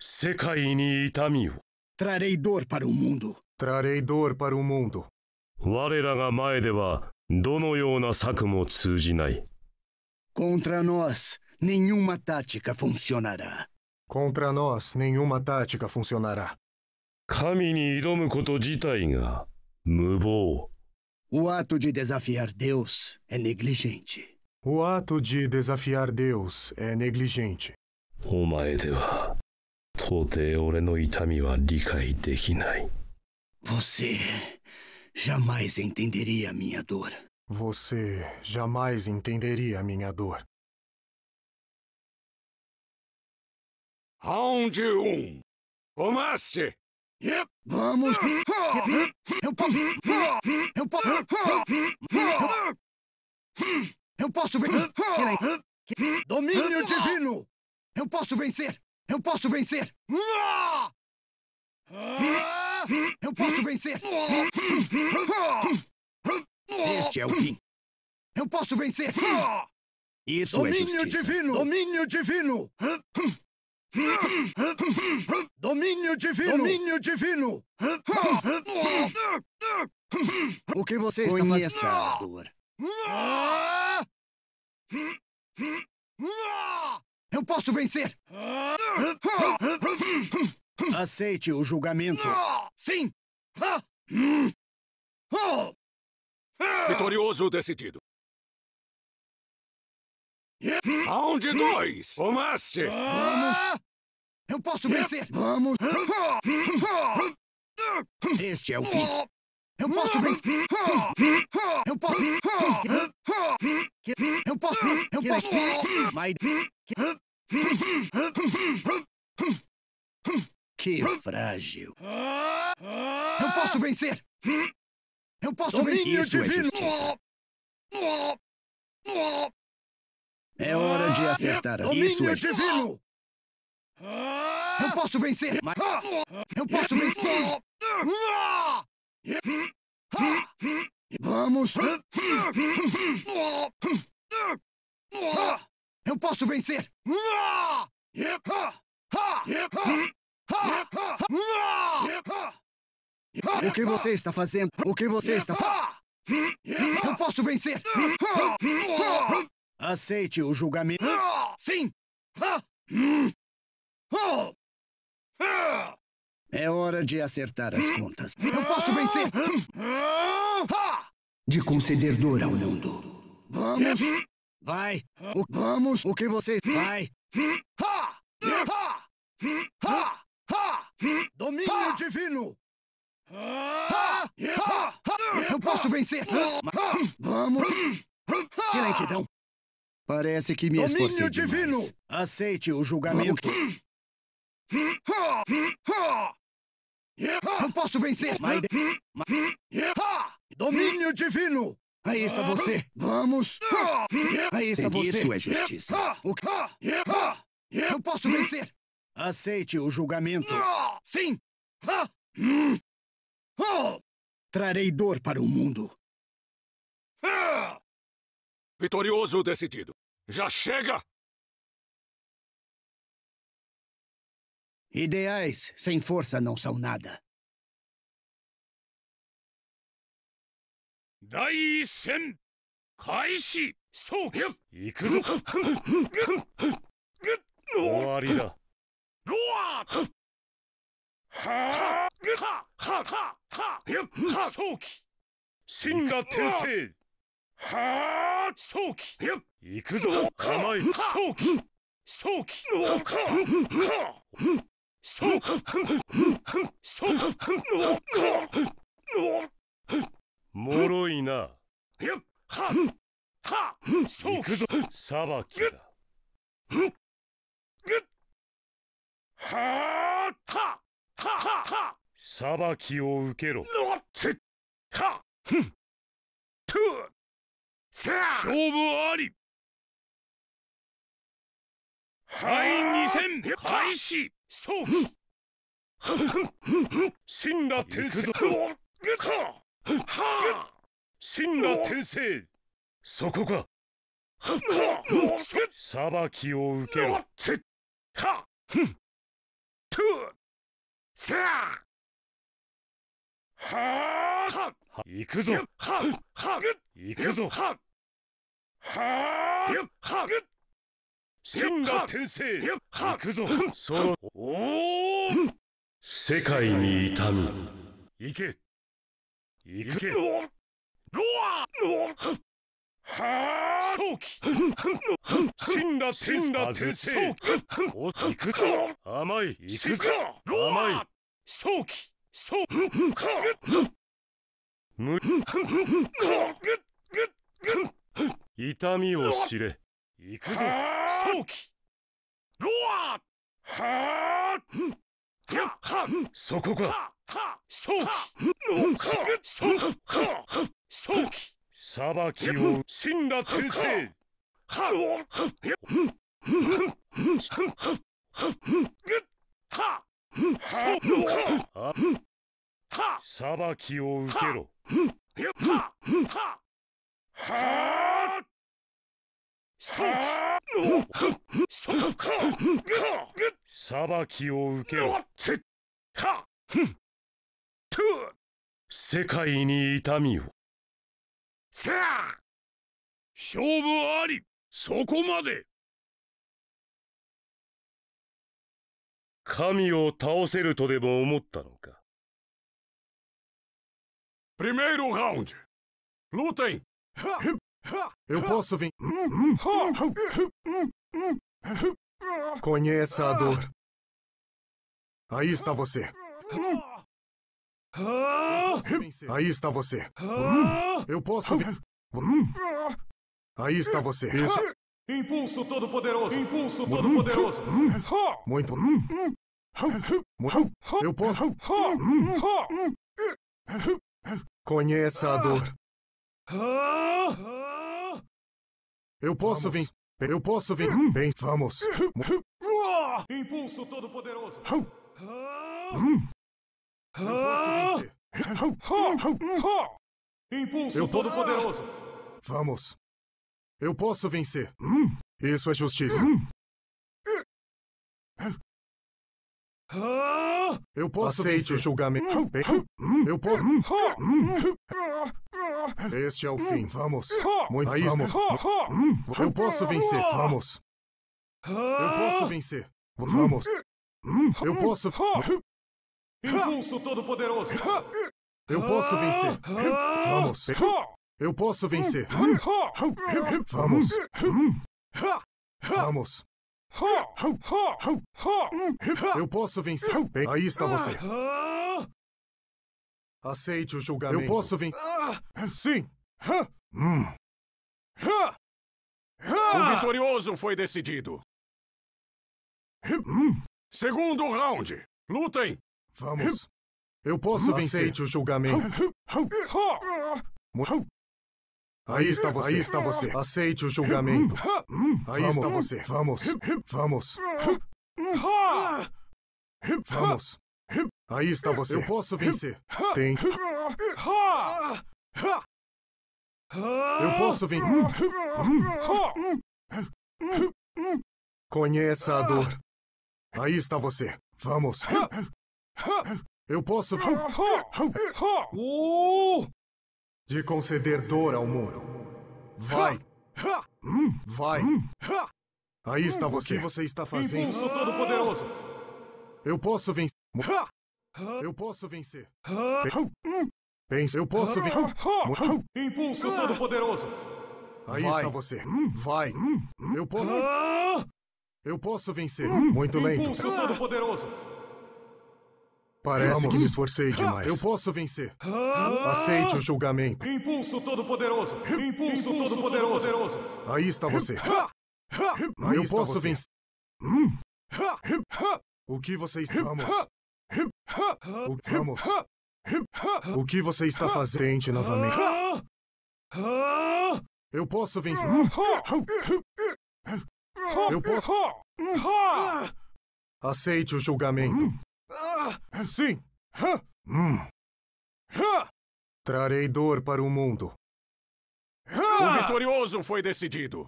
世界に痛みを Trarei dor para o mundo. Trarei dor para o mundo. 我らが前ではどのような策も通じない。Contra nós, nenhuma tática funcionará. Contra nós, nenhuma tática funcionará. 神に挑むこと自体が無謀。O ato de desafiar Deus é negligente. O ato de desafiar Deus é negligente. お前では到底俺の痛みは理解できない。Você jamais entenderia minha dor. Você jamais entenderia minha dor. Round 1 Comece! Vamos! Eu posso! Eu posso! Eu posso vencer! Domínio divino! Eu posso vencer! Eu posso vencer! Eu posso vencer! Este é o fim! Eu posso vencer! Isso Domínio é Domínio divino! Domínio divino! Domínio divino! Domínio divino! O que você está Conheça fazendo? A dor. Eu posso vencer! Aceite o julgamento. Sim! Vitorioso decidido. Round 2! O Master! Vamos! Eu posso vencer! Vamos! Este é o fim! Eu posso vencer! Eu posso! Eu posso! Eu posso! Eu posso! Que frágil. Eu posso vencer! Eu posso Domínio vencer! Divino. É, é hora de acertar. Domínio isso é divino! Eu posso vencer! Eu posso vencer! Vamos! Eu posso vencer! O que você está fazendo? O que você está Eu posso vencer! Aceite o julgamento. Sim! É hora de acertar as contas. Eu posso vencer! De conceder dor ao mundo. Vamos! Vai! O, vamos! O que você vai? Domínio divino! Eu posso vencer! Vamos! Que lentidão! Parece que me esforcei Domínio divino! Demais. Aceite o julgamento. Eu posso vencer! Domínio divino! Aí está você! Vamos! Aí está você! Isso é justiça! Eu posso vencer! Aceite o julgamento! Sim! Trarei dor para o mundo! Vitorioso decidido! Já chega! Ideais sem força não são nada. 第一戦開始そう行くぞ終わりだロアーははははは早期真が転生は早期行くぞ構え早期早期はは早期早期脆いなやっはっはっそう行くぞ裁きだはっはははは裁きを受けろなってはっとさあ勝負ありはい二戦開始そう神羅転生か神羅天聖そこか裁きを受けろ行くぞ行くぞは羅転生行くぞその世界に痛み行け行けロアロアはあ早期死んだ死んだ鉄星お行くか甘い行くか甘い早期そうむ痛みを知れ行くぞ早期ロアはあそこかはそうそうそう裁きを神羅天聖はおはは裁きを受けろははは裁きを受けろは世界に痛みをさあ勝負ありそこまで神を倒せるとでも思ったのかプリメイロラウンジルーテインよこすびんコニエサドルアイスタ você Hum? Aí está você. Hum? Eu posso. Hum? Aí está você. Isso. Impulso todo-poderoso! Impulso todo-poderoso! Muito. Muito. Eu posso. Conheça a dor. Eu posso vir. Eu posso vir. Bem, vamos. Impulso todo-poderoso! Eu posso vencer. Impulso Eu todo poderoso. Vamos. Eu posso vencer. Isso é justiça. Eu posso Aceite o julgamento. Eu posso. Este é o fim. Vamos. Muito Aí vamos. Eu posso vencer. Vamos. Eu posso vencer. Vamos. Eu posso. Impulso Todo-Poderoso! Eu posso vencer! Vamos! Eu posso vencer! Vamos! Vamos! Eu posso vencer! Bem, aí está você! Aceite o julgamento. Eu posso vencer! Sim! Hum. O ah. vitorioso foi decidido! Hum. Segundo round! Lutem! Vamos. Eu posso vencer. Aceite o julgamento. Aí está você. Aí está você. Aceite o julgamento. Aí Vamos. está você. Vamos. Vamos. Vamos. Aí está você. Eu posso vencer. Tem. Eu posso vir. Conheça a dor. Aí está você. Vamos. Eu posso uh! de conceder dor ao mundo. Vai! Hum, vai! Aí está hum, você. O que você está fazendo? Impulso todo-poderoso! Eu posso vencer. Eu posso vencer. Hum, Pensa, eu posso vencer. Impulso todo-poderoso! Aí Vai. está você. Vai! Eu posso. Eu posso vencer. Muito bem. Impulso todo-poderoso! Parece Vamos. que me esforcei demais. Eu posso vencer. Ah. Aceite o julgamento. Impulso todo-poderoso. Impulso, Impulso todo-poderoso. Aí está você. Ah. Ah. Aí eu posso você. vencer. Hum. O que você está... Vamos. O... Vamos. O que você está fazendo novamente? Eu posso vencer. Hum. Eu posso... Aceite o julgamento. Hum. Sim! Hum. Trarei dor para o mundo. O vitorioso foi decidido!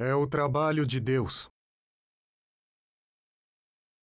É o trabalho de Deus.